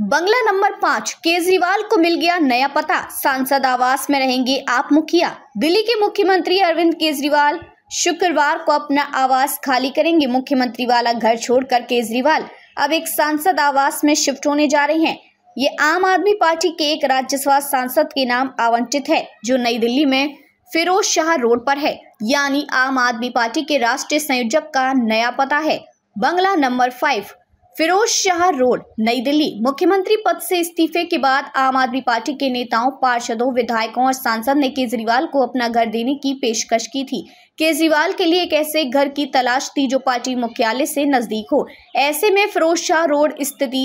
बंगला number पाँच केजरीवाल को मिल गया नया पता सांसद आवास में रहेंगे आप मुखिया दिल्ली के मुख्यमंत्री अरविंद केजरीवाल शुक्रवार को अपना आवास खाली करेंगे मुख्यमंत्री वाला घर छोड़कर केजरीवाल अब एक सांसद आवास में शिफ्ट होने जा रहे हैं ये आम आदमी पार्टी के एक राज्यसभा सांसद के नाम आवंटित है जो नई दिल्ली में फिरोज शाह रोड पर है यानी आम आदमी पार्टी के राष्ट्रीय संयोजक का नया पता है बंगला number five Firoz Shah road New Delhi मुख्यमंत्री पद से इस्तीफे के बाद आम आदमी पार्टी के नेताओं पार्षदों विधायकों और सांसद ने केजरीवाल को अपना घर देने की पेशकश की थी केजरीवाल के लिए एक ऐसे घर की तलाश थी जो पार्टी मुख्यालय से नजदीक हो ऐसे में फिरोज शाह रोड स्थिति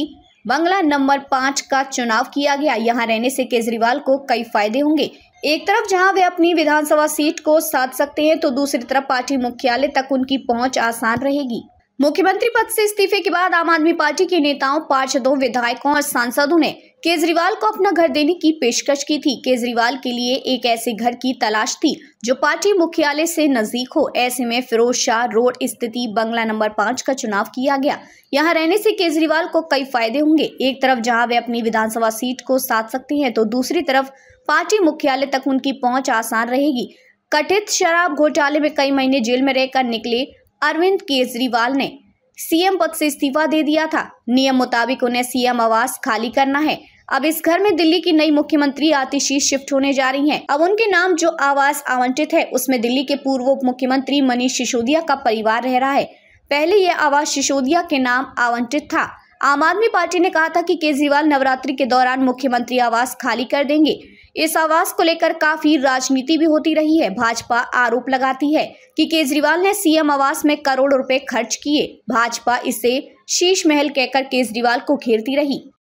बंगला नंबर पाँच का चुनाव किया गया यहाँ रहने से केजरीवाल को कई फायदे होंगे एक तरफ जहां वे अपनी विधानसभा सीट को साध सकते हैं तो दूसरी तरफ पार्टी मुख्यालय तक उनकी पहुंच आसान रहेगी मुख्यमंत्री पद से इस्तीफे के बाद आम आदमी पार्टी के नेताओं पार्षदों विधायकों और सांसदों ने केजरीवाल को अपना घर देने की पेशकश की थी केजरीवाल के लिए एक ऐसे घर की तलाश थी जो पार्टी मुख्यालय से नजदीक हो ऐसे में फिरोज शाह रोड स्थिति बंगला नंबर पाँच का चुनाव किया गया यहाँ रहने से केजरीवाल को कई फायदे होंगे एक तरफ जहाँ वे अपनी विधानसभा सीट को साध सकते हैं तो दूसरी तरफ पार्टी मुख्यालय तक उनकी पहुँच आसान रहेगी कथित शराब घोटाले में कई महीने जेल में रहकर निकले अरविंद केजरीवाल ने सीएम पद से इस्तीफा दे दिया था नियम मुताबिक उन्हें सीएम आवास खाली करना है अब इस घर में दिल्ली की नई मुख्यमंत्री आतिशी शिफ्ट होने जा रही हैं। अब उनके नाम जो आवास आवंटित है उसमें दिल्ली के पूर्व उप मुख्यमंत्री मनीष सिसोदिया का परिवार रह रहा है पहले यह आवास सिसोदिया के नाम आवंटित था आम आदमी पार्टी ने कहा था कि केजरीवाल नवरात्रि के दौरान मुख्यमंत्री आवास खाली कर देंगे इस आवास को लेकर काफी राजनीति भी होती रही है भाजपा आरोप लगाती है कि केजरीवाल ने सीएम आवास में करोड़ रुपए खर्च किए भाजपा इसे शीश महल कहकर केजरीवाल को घेरती रही